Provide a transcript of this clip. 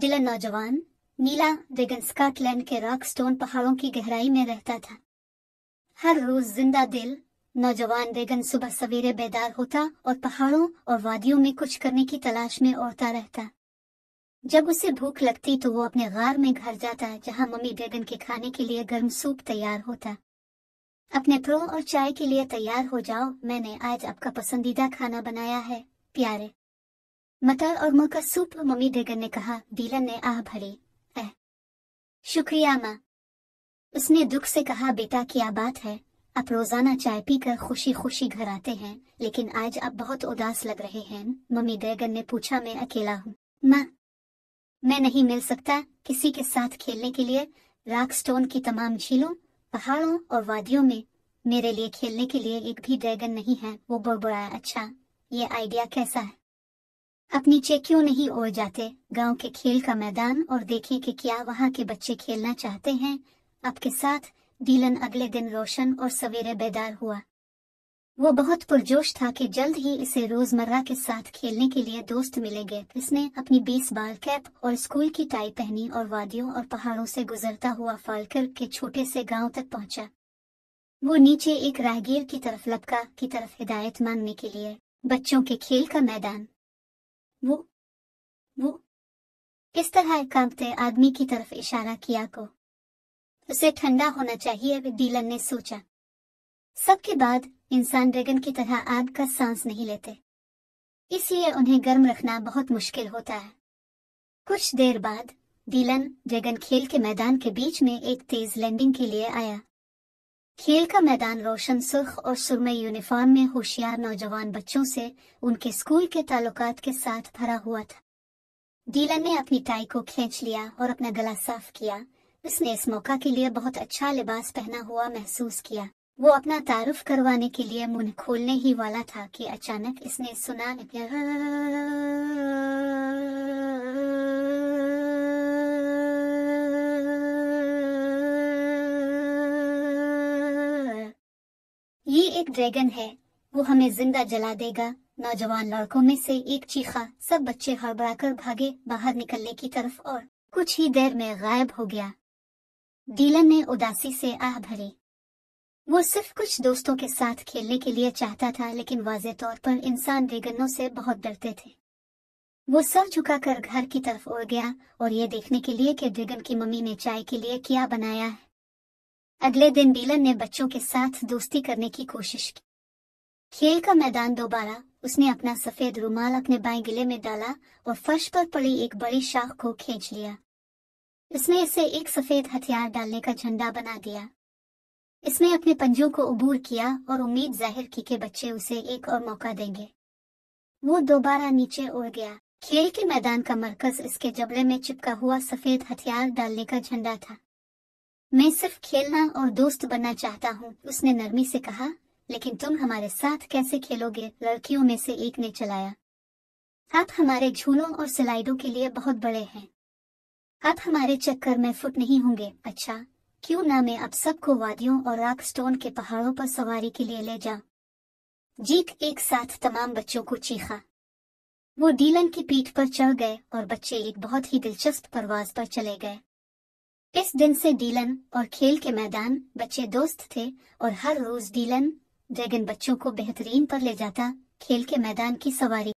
Dylan नौजवान नीला Regan Scotland के रॉक स्टोन पहाड़ों की गहराई में रहता था हर रोज जिंदा दिल नौजवान रेगन सुबह सवेरे बेदार होता और पहाड़ों और वादियों में कुछ करने की तलाश में उड़ता रहता जब उसे भूख लगती तो वो अपने गार में घर जाता जहां मम्मी रेगन के खाने के लिए गर्म सूप तैयार होता अपने प्रो और चाय के लिए तैयार हो जाओ मैंने आज आपका पसंदीदा खाना बनाया है प्यारे मटर और मुँह का सूप मम्मी डेगर ने कहा डीलन ने आह भरी शुक्रिया माँ उसने दुख से कहा बेटा क्या बात है आप रोजाना चाय पीकर खुशी खुशी घर आते हैं लेकिन आज आप बहुत उदास लग रहे हैं मम्मी डैगन ने पूछा मैं अकेला हूँ माँ मैं नहीं मिल सकता किसी के साथ खेलने के लिए राक स्टोन की तमाम झीलों पहाड़ों और वादियों में मेरे लिए खेलने के लिए एक भी डैगन नहीं है वो बोल अच्छा ये आइडिया कैसा है आप नीचे क्यों नहीं उड़ जाते गांव के खेल का मैदान और देखें कि क्या वहां के बच्चे खेलना चाहते हैं आपके साथ डीलन अगले दिन रोशन और सवेरे बेदार हुआ वो बहुत पुरजोश था कि जल्द ही इसे रोजमर्रा के साथ खेलने के लिए दोस्त मिलेंगे इसने अपनी बीस बाल कैप और स्कूल की टाई पहनी और वादियों और पहाड़ों से गुजरता हुआ फालकर के छोटे से गांव तक पहुंचा वो नीचे एक राहगीर की तरफ लपका की तरफ हिदायत मांगने के लिए बच्चों के खेल का मैदान वो वो किस तरह कांपते आदमी की तरफ इशारा किया को उसे ठंडा होना चाहिए डीलन ने सोचा सबके बाद इंसान ड्रैगन की तरह आग का सांस नहीं लेते इसलिए उन्हें गर्म रखना बहुत मुश्किल होता है कुछ देर बाद डीलन ड्रैगन खेल के मैदान के बीच में एक तेज लैंडिंग के लिए आया खेल का मैदान रोशन सुर्ख और सुरमई यूनिफॉर्म में होशियार नौजवान बच्चों से उनके स्कूल के ताल्लुक के साथ भरा हुआ था डीलन ने अपनी टाई को खींच लिया और अपना गला साफ किया उसने इस मौका के लिए बहुत अच्छा लिबास पहना हुआ महसूस किया वो अपना तारुफ करवाने के लिए मुंह खोलने ही वाला था कि अचानक इसने सुना ये एक ड्रैगन है वो हमें जिंदा जला देगा नौजवान लड़कों में से एक चीखा सब बच्चे हड़बड़ाकर भागे बाहर निकलने की तरफ और कुछ ही देर में गायब हो गया डीलन ने उदासी से आह भरी वो सिर्फ कुछ दोस्तों के साथ खेलने के लिए चाहता था लेकिन वाजे तौर पर इंसान रेगनों से बहुत डरते थे वो सर झुकाकर घर की तरफ उड़ गया और ये देखने के लिए कि ड्रिगन की मम्मी ने चाय के लिए क्या बनाया है अगले दिन डीलन ने बच्चों के साथ दोस्ती करने की कोशिश की खेल का मैदान दोबारा उसने अपना सफेद रुमाल अपने बाएं गिले में डाला और फर्श पर पड़ी एक बड़ी शाख को खींच लिया उसने इसे एक सफेद हथियार डालने का झंडा बना दिया इसने अपने पंजों को उबूर किया और उम्मीद जाहिर की कि बच्चे उसे एक और मौका देंगे वो दोबारा नीचे उड़ गया खेल के मैदान का मरकज इसके जबड़े में चिपका हुआ सफेद हथियार डालने का झंडा था मैं सिर्फ खेलना और दोस्त बनना चाहता हूँ उसने नरमी से कहा लेकिन तुम हमारे साथ कैसे खेलोगे लड़कियों में से एक ने चलाया आप हमारे झूलों और स्लाइडों के लिए बहुत बड़े हैं आप हमारे चक्कर में फुट नहीं होंगे अच्छा क्यों ना मैं आप सबको वादियों और राक स्टोन के पहाड़ों पर सवारी के लिए ले जा जीत एक साथ तमाम बच्चों को चीखा वो डीलन की पीठ पर चढ़ गए और बच्चे एक बहुत ही दिलचस्प परवाज पर चले गए इस दिन से डीलन और खेल के मैदान बच्चे दोस्त थे और हर रोज डीलन ड्रैगन बच्चों को बेहतरीन पर ले जाता खेल के मैदान की सवारी